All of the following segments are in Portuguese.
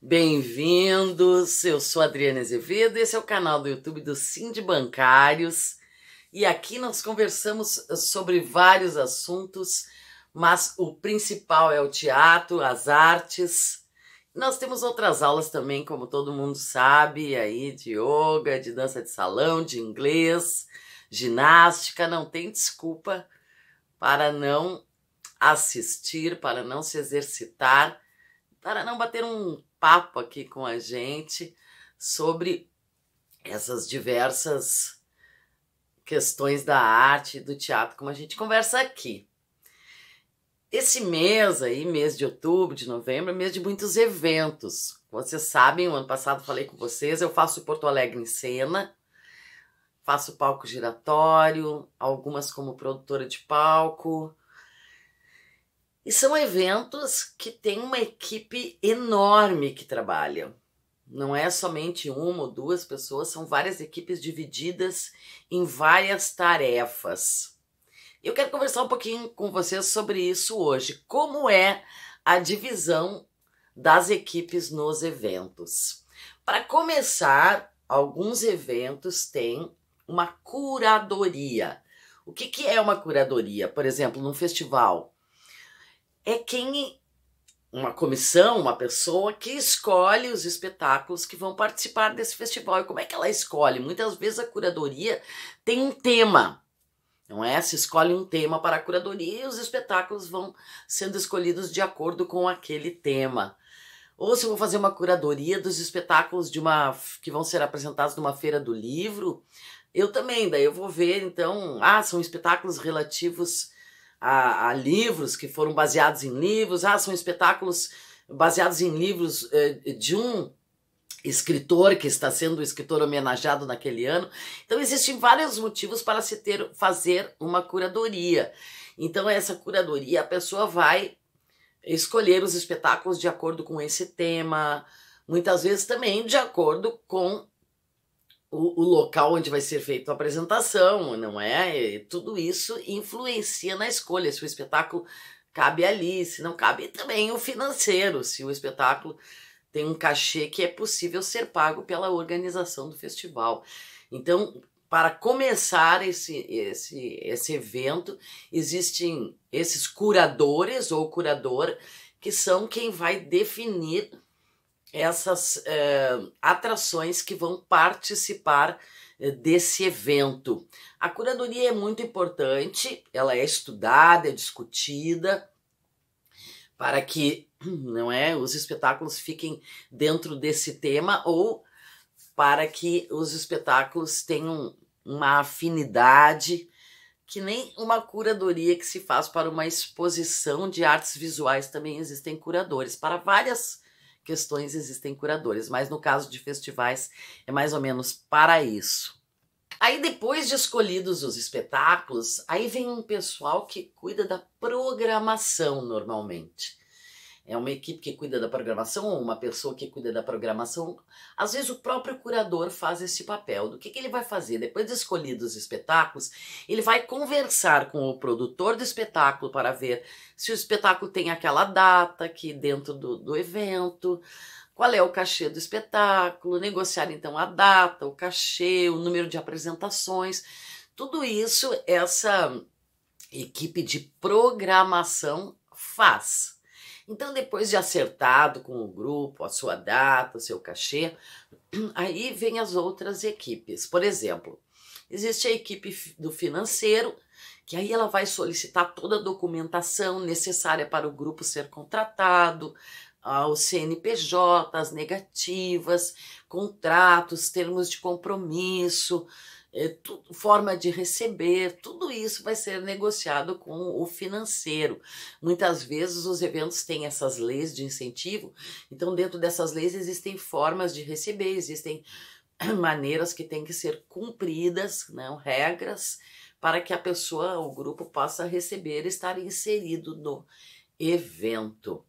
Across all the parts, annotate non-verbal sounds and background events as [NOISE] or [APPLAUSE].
Bem-vindos, eu sou Adriana Azevedo, esse é o canal do YouTube do Sim Bancários e aqui nós conversamos sobre vários assuntos, mas o principal é o teatro, as artes. Nós temos outras aulas também, como todo mundo sabe, aí de yoga, de dança de salão, de inglês, ginástica, não tem desculpa para não assistir, para não se exercitar, para não bater um papo aqui com a gente sobre essas diversas questões da arte e do teatro, como a gente conversa aqui. Esse mês aí, mês de outubro, de novembro, é mês de muitos eventos. Vocês sabem, o ano passado falei com vocês, eu faço Porto Alegre em cena, faço palco giratório, algumas como produtora de palco, e são eventos que tem uma equipe enorme que trabalha. Não é somente uma ou duas pessoas, são várias equipes divididas em várias tarefas. Eu quero conversar um pouquinho com vocês sobre isso hoje. Como é a divisão das equipes nos eventos? Para começar, alguns eventos têm uma curadoria. O que, que é uma curadoria? Por exemplo, num festival, é quem uma comissão, uma pessoa que escolhe os espetáculos que vão participar desse festival. E como é que ela escolhe? Muitas vezes a curadoria tem um tema, não é? Se escolhe um tema para a curadoria e os espetáculos vão sendo escolhidos de acordo com aquele tema. Ou se eu vou fazer uma curadoria dos espetáculos de uma que vão ser apresentados numa feira do livro, eu também, daí eu vou ver, então, ah, são espetáculos relativos a, a livros que foram baseados em livros, ah, são espetáculos baseados em livros eh, de um escritor que está sendo o escritor homenageado naquele ano. Então existem vários motivos para se ter fazer uma curadoria. Então essa curadoria a pessoa vai escolher os espetáculos de acordo com esse tema, muitas vezes também de acordo com o, o, local onde vai ser feita a apresentação, não é? Tudo isso influencia na escolha, se o espetáculo cabe ali, se não cabe também o financeiro, se o espetáculo tem um cachê que é possível ser pago pela organização do festival. Então, para começar esse, esse, esse evento, existem esses curadores ou curador que são quem vai definir essas eh, atrações que vão participar eh, desse evento. A curadoria é muito importante, ela é estudada, é discutida, para que [CLEARS THROAT] não é os espetáculos fiquem dentro desse tema ou para que os espetáculos tenham uma afinidade que nem uma curadoria que se faz para uma exposição de artes visuais também existem curadores para várias questões existem curadores, mas no caso de festivais é mais ou menos para isso. Aí depois de escolhidos os espetáculos, aí vem um pessoal que cuida da programação normalmente. É uma equipe que cuida da programação, ou uma pessoa que cuida da programação. Às vezes o próprio curador faz esse papel. Do que, que ele vai fazer? Depois de escolhidos os espetáculos, ele vai conversar com o produtor do espetáculo para ver se o espetáculo tem aquela data aqui dentro do, do evento, qual é o cachê do espetáculo, negociar então a data, o cachê, o número de apresentações. Tudo isso essa equipe de programação faz. Então, depois de acertado com o grupo, a sua data, o seu cachê, [CLEARS THROAT] aí vem as outras equipes. Por exemplo, existe a equipe do financeiro, que aí ela vai solicitar toda a documentação necessária para o grupo ser contratado, o CNPJ, as negativas, contratos, termos de compromisso, é, tu, forma de receber, tudo isso vai ser negociado com o financeiro. Muitas vezes os eventos têm essas leis de incentivo, então dentro dessas leis existem formas de receber, existem [CLEARS THROAT] maneiras que têm que ser cumpridas, não né, regras, para que a pessoa, o grupo possa receber, estar inserido no evento.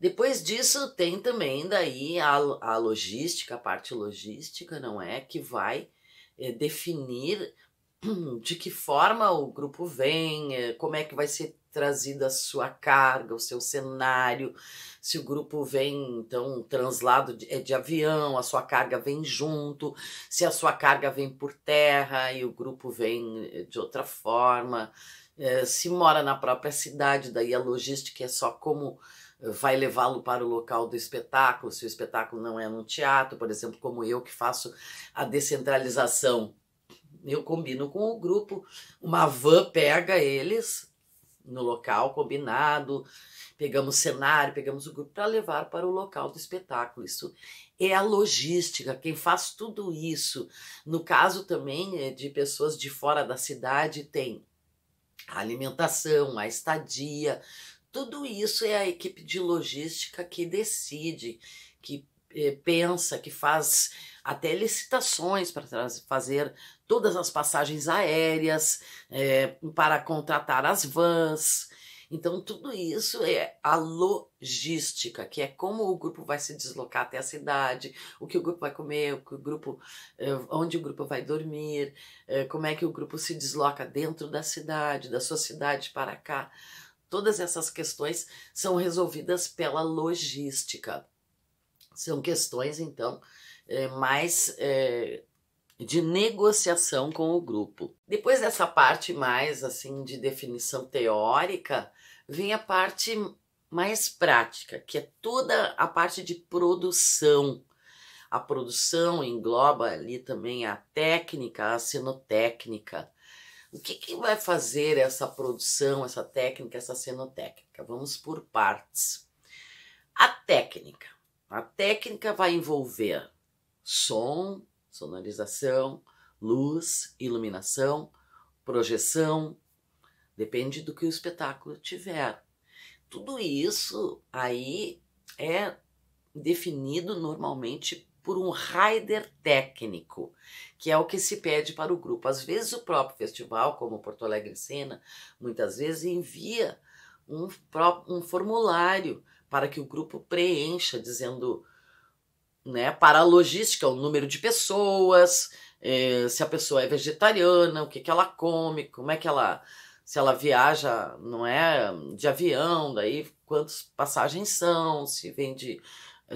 Depois disso, tem também daí a, a logística, a parte logística, não é? Que vai é, definir [CLEARS THROAT] de que forma o grupo vem, é, como é que vai ser trazida a sua carga, o seu cenário, se o grupo vem, então, translado de, é de avião, a sua carga vem junto, se a sua carga vem por terra e o grupo vem eh, de outra forma, é, se mora na própria cidade, daí a logística é só como vai levá-lo para o local do espetáculo, se o espetáculo não é num teatro, por exemplo, como eu que faço a descentralização. Eu combino com o grupo, uma van pega eles no local combinado, pegamos cenário, pegamos o grupo para levar para o local do espetáculo. Isso é a logística, quem faz tudo isso. No caso também eh, de pessoas de fora da cidade, tem a alimentação, a estadia, tudo isso é a equipe de logística que decide, que eh, pensa, que faz até licitações para fazer todas as passagens aéreas, eh, para contratar as vans. Então, tudo isso é a logística, que é como o grupo vai se deslocar até a cidade, o que o grupo vai comer, o que o grupo, eh, onde o grupo vai dormir, como é que o grupo se desloca dentro da cidade, da sua cidade para cá. Todas essas questões são resolvidas pela logística. São questões, então, é, mais é, de negociação com o grupo. Depois dessa parte mais assim de definição teórica, vem a parte mais prática, que é toda a parte de produção. A produção engloba ali também a técnica, a cenotécnica, o que, que vai fazer essa produção, essa técnica, essa cenotécnica? Vamos por partes. A técnica. A técnica vai envolver som, sonorização, luz, iluminação, projeção, depende do que o espetáculo tiver. Tudo isso aí é definido normalmente por um rider técnico, que é o que se pede para o grupo. Às vezes o próprio festival, como Porto Alegre Cena, muitas vezes envia um, um formulário para que o grupo preencha, dizendo né, para a logística, o número de pessoas, eh, se a pessoa é vegetariana, o que, que ela come, como é que ela. Se ela viaja, não é de avião, daí quantas passagens são, se vende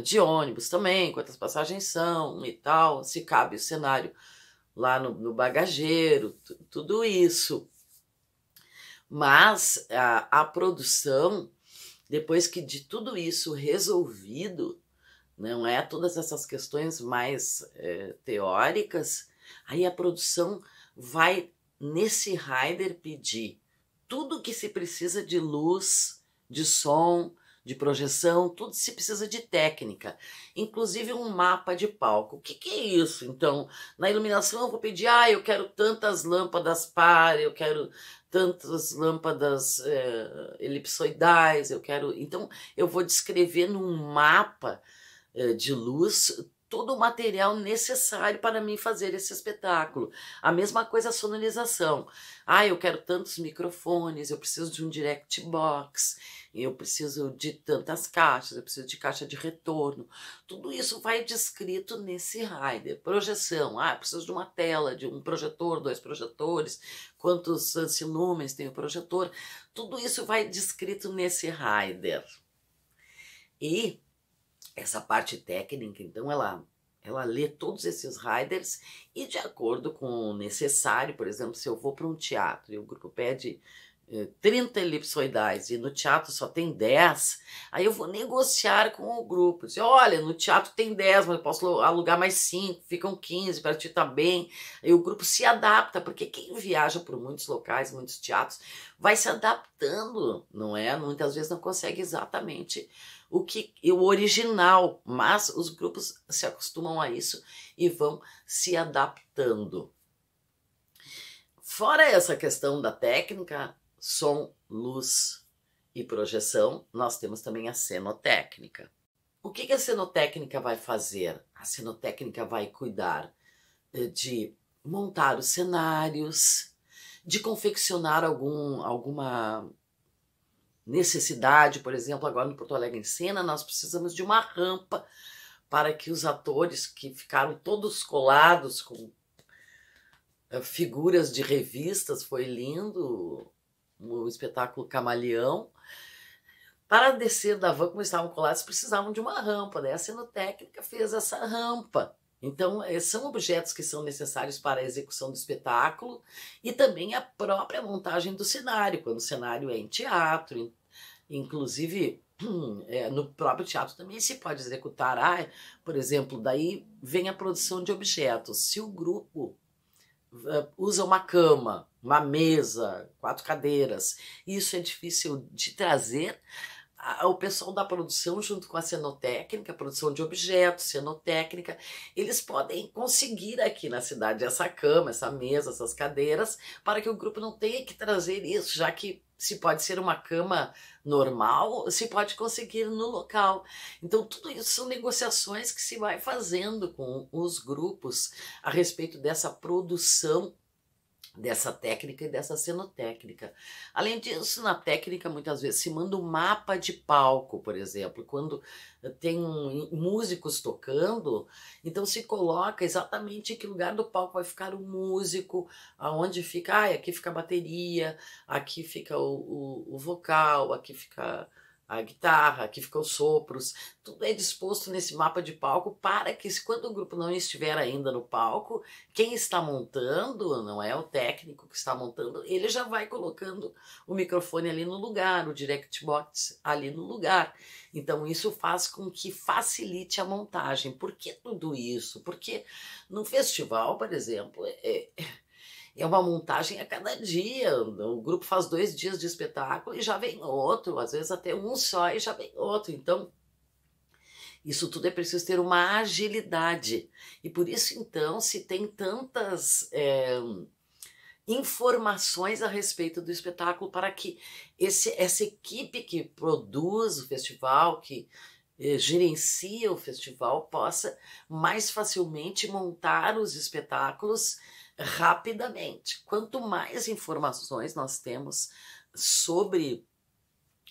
de ônibus também, quantas passagens são e tal, se cabe o cenário lá no, no bagageiro, tudo isso. Mas a, a, produção, depois que de tudo isso resolvido, não é todas essas questões mais é, teóricas, aí a produção vai nesse rider pedir tudo que se precisa de luz, de som, de projeção, tudo se precisa de técnica, inclusive um mapa de palco. O que, que é isso? Então, na iluminação eu vou pedir, ah, eu quero tantas lâmpadas par, eu quero tantas lâmpadas é, elipsoidais, eu quero. Então, eu vou descrever num mapa é, de luz todo o material necessário para mim fazer esse espetáculo. A mesma coisa a sonorização. Ah, eu quero tantos microfones, eu preciso de um direct box, eu preciso de tantas caixas, eu preciso de caixa de retorno. Tudo isso vai descrito nesse rider. Projeção, ah, preciso de uma tela, de um projetor, dois projetores, quantos ansilumens tem o projetor. Tudo isso vai descrito nesse rider. E essa parte técnica, então, ela ela lê todos esses riders e de acordo com o necessário, por exemplo, se eu vou para um teatro e o grupo pede 30 é, elipsoidais e no teatro só tem 10, aí eu vou negociar com o grupo. Dizer, olha, no teatro tem 10, mas eu posso alugar mais 5, ficam 15, para ti tá bem. Aí o grupo se adapta, porque quem viaja por muitos locais, muitos teatros, vai se adaptando, não é? Muitas vezes não consegue exatamente o que o original, mas os grupos se acostumam a isso e vão se adaptando. Fora essa questão da técnica, som, luz e projeção, nós temos também a cenotécnica. O que, a cenotécnica vai fazer? A cenotécnica vai cuidar eh, de montar os cenários, de confeccionar algum, alguma necessidade, por exemplo, agora no Porto Alegre em cena, nós precisamos de uma rampa para que os atores que ficaram todos colados com eh, figuras de revistas, foi lindo o espetáculo Camaleão. Para descer da van, como estavam colados, precisavam de uma rampa. né? a cenotécnica fez essa rampa. Então, eh, são objetos que são necessários para a execução do espetáculo e também a própria montagem do cenário, quando o cenário é em teatro, inclusive é, [CLEARS THROAT] no próprio teatro também se pode executar. Ah, por exemplo, daí vem a produção de objetos. Se o grupo usa uma cama, uma mesa, quatro cadeiras. Isso é difícil de trazer o pessoal da produção, junto com a cenotécnica, produção de objetos, cenotécnica, eles podem conseguir aqui na cidade essa cama, essa mesa, essas cadeiras, para que o grupo não tenha que trazer isso, já que se pode ser uma cama normal, se pode conseguir no local. Então, tudo isso são negociações que se vai fazendo com os grupos a respeito dessa produção dessa técnica e dessa cenotécnica. Além disso, na técnica, muitas vezes se manda um mapa de palco, por exemplo, quando eh, tem músicos tocando, então se coloca exatamente em que lugar do palco vai ficar o músico, aonde fica, ah, aqui fica a bateria, aqui fica o, o, o vocal, aqui fica a guitarra, que ficam sopros, tudo é disposto nesse mapa de palco para que, quando o grupo não estiver ainda no palco, quem está montando, não é o técnico que está montando, ele já vai colocando o microfone ali no lugar, o direct box ali no lugar. Então, isso faz com que facilite a montagem. Por que tudo isso? Porque num festival, por exemplo, é, é é uma montagem a cada dia. O grupo faz dois dias de espetáculo e já vem outro, às vezes até um só e já vem outro. Então, isso tudo é preciso ter uma agilidade. E por isso, então, se tem tantas é, informações a respeito do espetáculo para que esse, essa equipe que produz o festival, que eh, gerencia o festival, possa mais facilmente montar os espetáculos rapidamente. Quanto mais informações nós temos sobre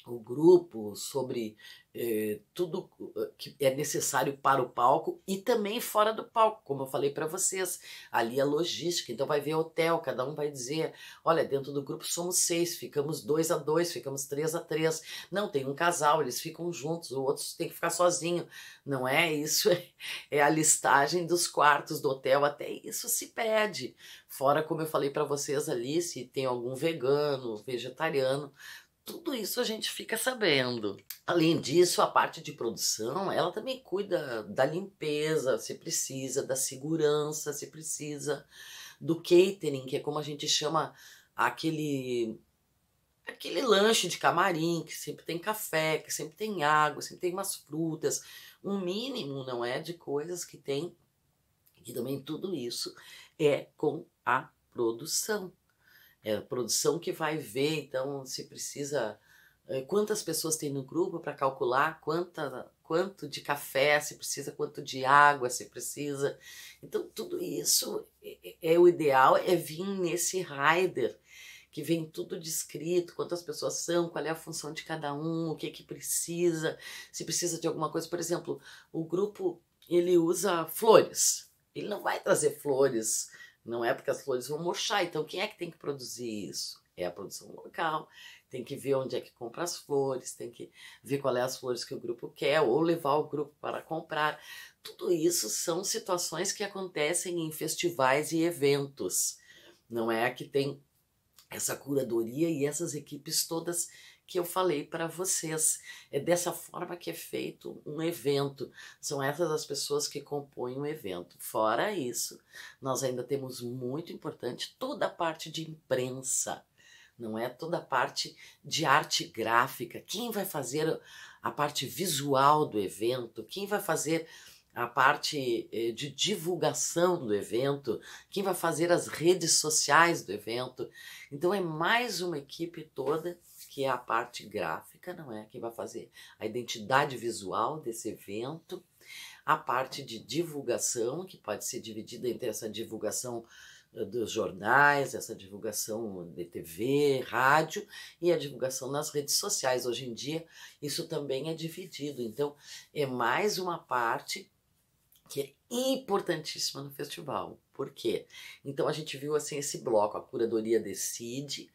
o grupo, sobre é, tudo eh, que é necessário para o palco e também fora do palco, como eu falei para vocês. Ali a é logística, então vai ver hotel, cada um vai dizer: olha, dentro do grupo somos seis, ficamos dois a dois, ficamos três a três. Não, tem um casal, eles ficam juntos, o outro tem que ficar sozinho. Não é isso, [LAUGHS] é, é a listagem dos quartos do hotel, até isso se pede. Fora, como eu falei para vocês ali, se tem algum vegano, vegetariano, tudo isso a gente fica sabendo. Além disso, a parte de produção, ela também cuida da limpeza, se precisa, da segurança, se precisa, do catering, que é como a gente chama aquele aquele lanche de camarim, que sempre tem café, que sempre tem água, sempre tem umas frutas, um mínimo, não é, de coisas que tem. E também tudo isso é com a produção. É a produção que vai ver, então, se precisa. Eh, quantas pessoas tem no grupo para calcular quanta, quanto de café se precisa, quanto de água se precisa. Então, tudo isso é, é, é o ideal, é vir nesse rider que vem tudo descrito, quantas pessoas são, qual é a função de cada um, o que é que precisa, se precisa de alguma coisa. Por exemplo, o grupo ele usa flores. Ele não vai trazer flores não é porque as flores vão murchar, então quem é que tem que produzir isso? É a produção local, tem que ver onde é que compra as flores, tem que ver qual é as flores que o grupo quer ou levar o grupo para comprar. Tudo isso são situações que acontecem em festivais e eventos. Não é que tem essa curadoria e essas equipes todas que eu falei para vocês. É dessa forma que é feito um evento. São essas as pessoas que compõem o um evento. Fora isso, nós ainda temos muito importante toda a parte de imprensa não é toda a parte de arte gráfica, quem vai fazer a parte visual do evento, quem vai fazer a parte eh, de divulgação do evento, quem vai fazer as redes sociais do evento. Então é mais uma equipe toda que é a parte gráfica, não é? Que vai fazer a identidade visual desse evento, a parte de divulgação, que pode ser dividida entre essa divulgação eh, dos jornais, essa divulgação de TV, rádio e a divulgação nas redes sociais. Hoje em dia, isso também é dividido. Então, é mais uma parte que é importantíssima no festival. Por quê? Então, a gente viu assim esse bloco, a curadoria decide,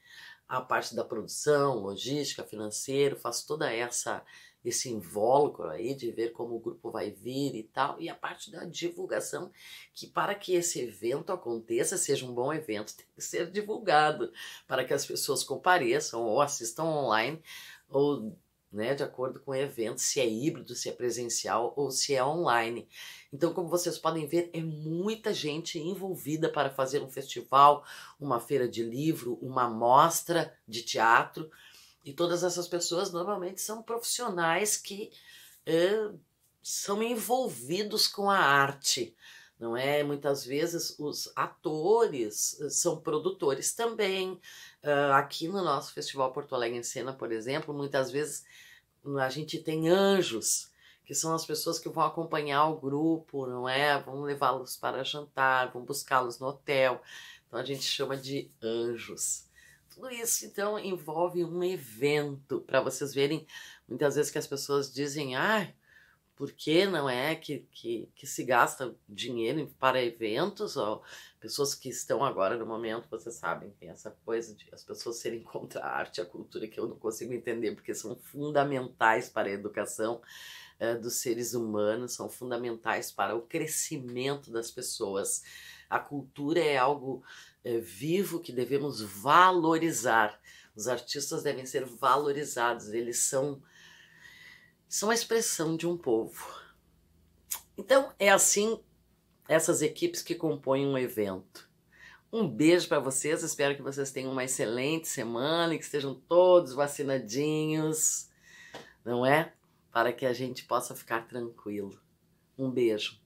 a parte da produção, logística, financeiro, faço toda essa esse invólucro aí de ver como o grupo vai vir e tal, e a parte da divulgação, que para que esse evento aconteça, seja um bom evento, tem que ser divulgado, para que as pessoas compareçam ou assistam online ou né, de acordo com o evento, se é híbrido, se é presencial ou se é online. Então, como vocês podem ver, é muita gente envolvida para fazer um festival, uma feira de livro, uma mostra de teatro. E todas essas pessoas normalmente são profissionais que é, são envolvidos com a arte. Não é? Muitas vezes os atores são produtores também. Uh, aqui no nosso Festival Porto Alegre em Cena, por exemplo, muitas vezes a gente tem anjos, que são as pessoas que vão acompanhar o grupo, não é? Vão levá-los para jantar, vão buscá-los no hotel. Então a gente chama de anjos. Tudo isso então envolve um evento para vocês verem muitas vezes que as pessoas dizem: "Ah, por que não é que, que, que se gasta dinheiro para eventos? Ou Pessoas que estão agora no momento, vocês sabem, tem essa coisa de as pessoas serem [LAUGHS] contra a arte, a cultura, que eu não consigo entender, porque são fundamentais para a educação uh, dos seres humanos, são fundamentais para o crescimento das pessoas. A cultura é algo uh, vivo que devemos valorizar. Os artistas devem ser valorizados, eles são, são a expressão de um povo. Então, é assim essas equipes que compõem um evento. Um beijo para vocês, espero que vocês tenham uma excelente semana e que estejam todos vacinadinhos, não é? Para que a gente possa ficar tranquilo. Um beijo.